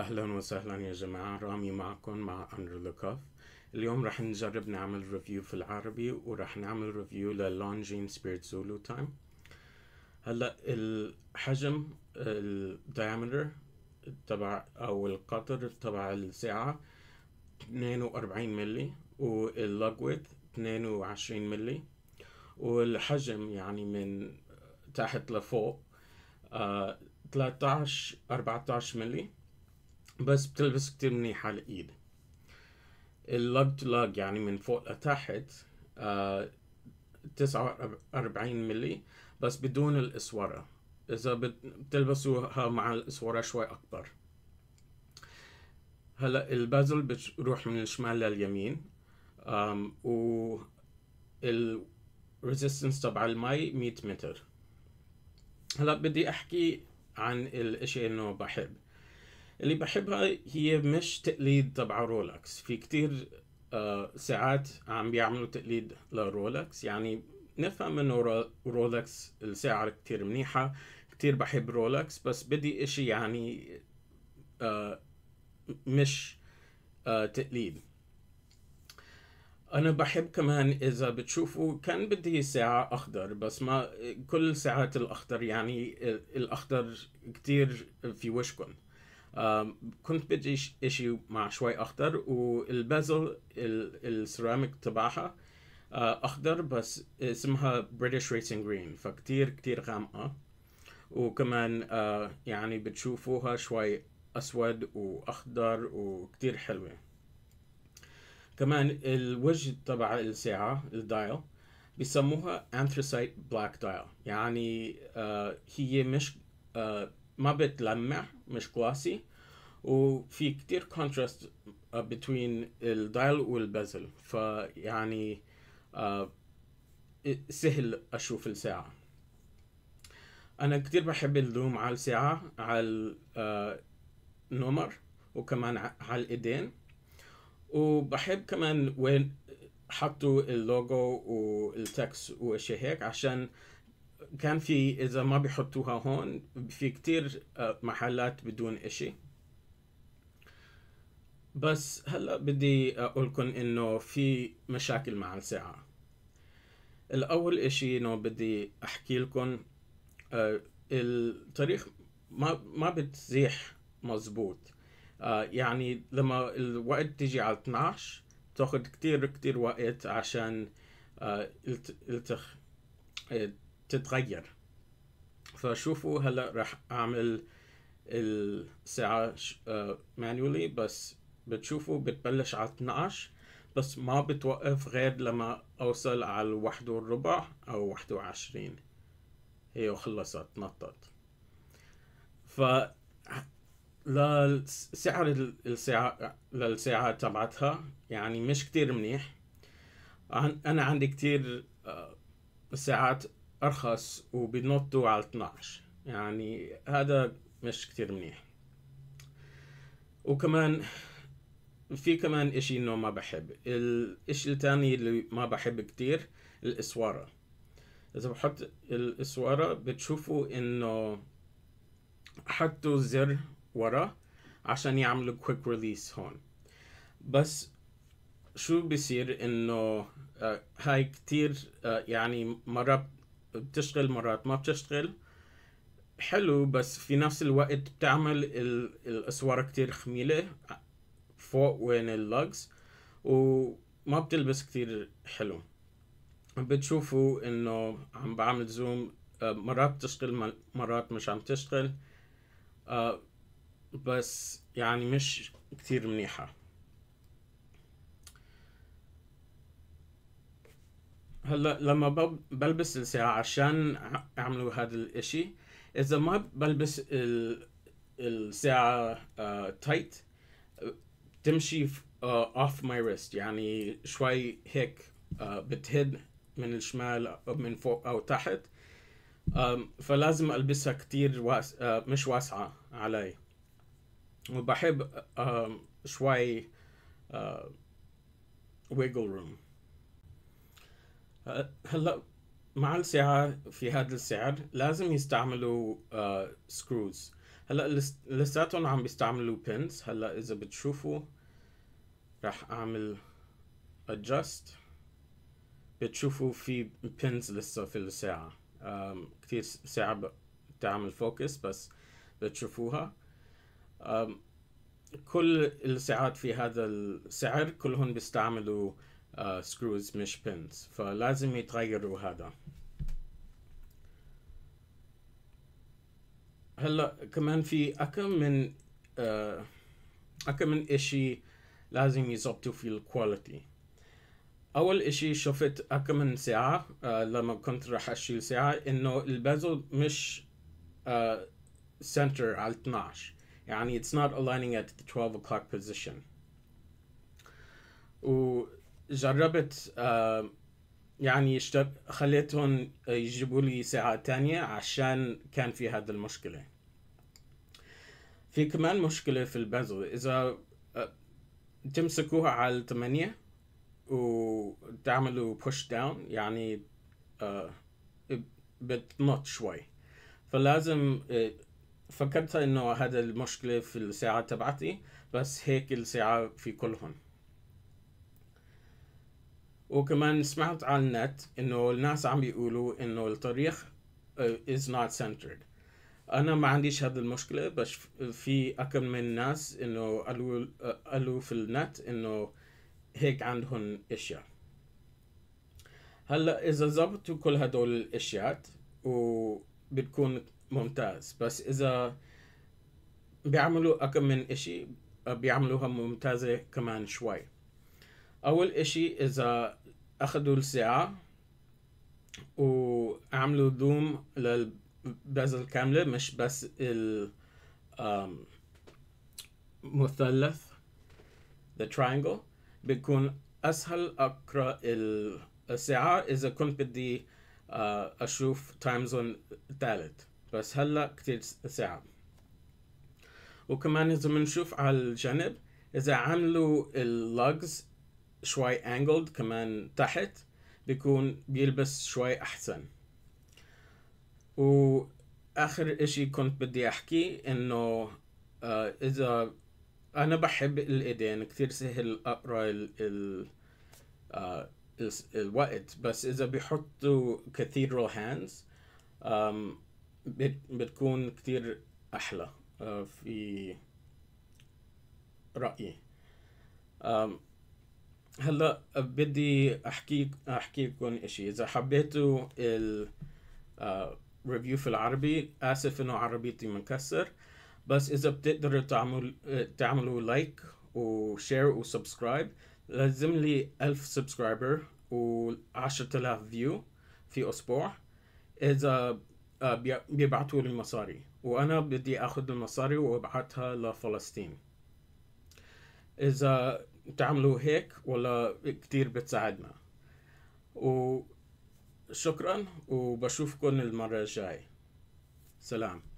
اهلا وسهلا يا جماعه رامي معكم مع اندرو لوكاف اليوم راح نجرب نعمل ريفيو في العربي وراح نعمل ريفيو للونجين سبيرت زولو تايم هلا الحجم الدايمتر تبع او القطر تبع الساعه 42 ملي واللوج ويث 22 ملي والحجم يعني من تحت لفوق 13 14 ملي بس بتلبس كتير منيحة على الايد اللاج تو لج يعني من فوق لتحت آه، تسعة وأربعين ملي بس بدون الإسوارة إذا بتلبسوها مع الإسوارة شوي أكبر هلا البازل بتروح من الشمال لليمين و الريزيستنس تبع المي 100 متر هلا بدي احكي عن الاشي انه بحب اللي بحبها هي مش تقليد تبع رولكس في كتير آه، ساعات عم بيعملوا تقليد لرولكس يعني نفهم انه رولكس الساعة كتير منيحة كتير بحب رولكس بس بدي اشي يعني آه، مش آه، تقليد انا بحب كمان اذا بتشوفوا كان بدي ساعة اخضر بس ما كل ساعات الاخضر يعني الاخضر كتير في وشكم كنت بدي اشي مع شوي اخضر والبازل السيراميك تبعها آه، اخضر بس اسمها بريتش ريسنج جرين فكتير كتير غامقه وكمان آه، يعني بتشوفوها شوي اسود واخضر وكتير حلوه كمان الوجه تبع الساعه الدايل بيسموها Anthracite بلاك دايل يعني آه، هي مش ما بتلمع مش قاسي وفي كتير contrast بين الدايل والبزل فيعني آه، سهل اشوف الساعة انا كتير بحب اللوم على الساعة على آه، النمر وكمان على الايدين وبحب كمان وين حطوا اللوجو والتكس واشي هيك عشان كان في اذا ما بيحطوها هون في كتير آه، محلات بدون اشي بس هلا بدي آه، اقولكم انه في مشاكل مع الساعة الاول اشي انه بدي احكي لكم آه، التاريخ ما ما بتزيح مزبوط يعني لما الوقت تيجي على 12 تاخد كتير كتير وقت عشان التخ... تتغير فشوفوا هلا راح اعمل الساعة مانيولي آه، بس بتشوفوا بتبلش على 12 بس ما بتوقف غير لما اوصل على الواحد والربع او واحد وعشرين هي وخلصت نطت ف لسعر الساعة للساعة تبعتها يعني مش كتير منيح أنا عندي كتير آه، ساعات ارخص وبنطوا على 12 يعني هذا مش كتير منيح وكمان في كمان اشي انه ما بحب الاشي التاني اللي ما بحب كتير الاسوارة اذا بحط الاسوارة بتشوفوا انه حطوا زر ورا عشان يعملوا كويك ريليس هون بس شو بصير انه آه، هاي كتير آه، يعني مرة بتشتغل مرات ما بتشتغل حلو بس في نفس الوقت بتعمل الاسوار كتير خميلة فوق وين اللوجز وما بتلبس كتير حلو بتشوفوا انه عم بعمل زوم آه، مرات بتشتغل مرات مش عم تشتغل آه، بس يعني مش كتير منيحة هلا لما بلبس الساعة عشان اعملوا هذا الاشي اذا ما بلبس الساعة تايت آه، uh, تمشي اوف ماي ريست يعني شوي هيك uh, بتهد من الشمال أو من فوق او تحت um, فلازم البسها كتير واس uh, مش واسعة علي وبحب شوي wiggle room هلا مع السعر في هذا السعر لازم يستعملوا سكروز آه، هلا لساتهم عم بيستعملوا بينز هلا اذا بتشوفوا راح اعمل adjust بتشوفوا في بينز لسه في الساعة كثير ساعة بتعمل فوكس بس بتشوفوها كل الساعات في هذا السعر كلهم بيستعملوا سكروز مش بنز فلازم يتغيروا هذا هلا كمان في أكم من آه، أكم من إشي لازم يزبطوا في الكواليتي أول إشي شفت أكم من ساعة آه، لما كنت راح أشيل ساعة إنه البازل مش سنتر آه، center على 12 يعني it's not aligning at the 12 o'clock position و جربت يعني خليتهم يجيبوا لي ساعة تانية عشان كان في هذا المشكلة في كمان مشكلة في البازل إذا آه، تمسكوها على الثمانية وتعملوا push down يعني آه، بتنط شوي فلازم آه، فكرت انه هذا المشكلة في الساعة تبعتي بس هيك الساعة في كلهم وكمان سمعت على النت انه الناس عم بيقولوا انه التاريخ از نوت سنترد انا ما عنديش هذا المشكله بس في اكم من ناس انه قالوا uh, قالوا في النت انه هيك عندهم اشياء هلا اذا ظبطوا كل هدول الاشياء وبتكون ممتاز بس اذا بيعملوا اكم من اشي بيعملوها ممتازه كمان شوي اول اشي اذا اخذوا الساعة وعملوا دوم للبازل كاملة مش بس المثلث the triangle بيكون اسهل اقرا الساعة اذا كنت بدي آه، اشوف تايم زون ثالث بس هلا كتير ساعة وكمان اذا بنشوف على الجنب اذا عملوا اللوجز شوي انجلد كمان تحت بيكون بيلبس شوي احسن واخر اشي كنت بدي احكي انه آه اذا انا بحب الايدين كتير سهل اقرا ال, آه، الوقت بس اذا بيحطوا cathedral hands بتكون كتير احلى آه، في رايي هلا بدي احكي احكي لكم شيء اذا حبيتوا ال ريفيو آه، في العربي اسف انه عربيتي منكسر بس اذا بتقدروا تعمل تعملوا لايك وشير وسبسكرايب لازم لي 1000 سبسكرايبر و 10000 فيو في اسبوع اذا آه، بيبعتوا لي مصاري وانا بدي اخذ المصاري وابعتها لفلسطين اذا تعملوا هيك ولا كتير بتساعدنا وشكرا وبشوفكم المرة الجاي سلام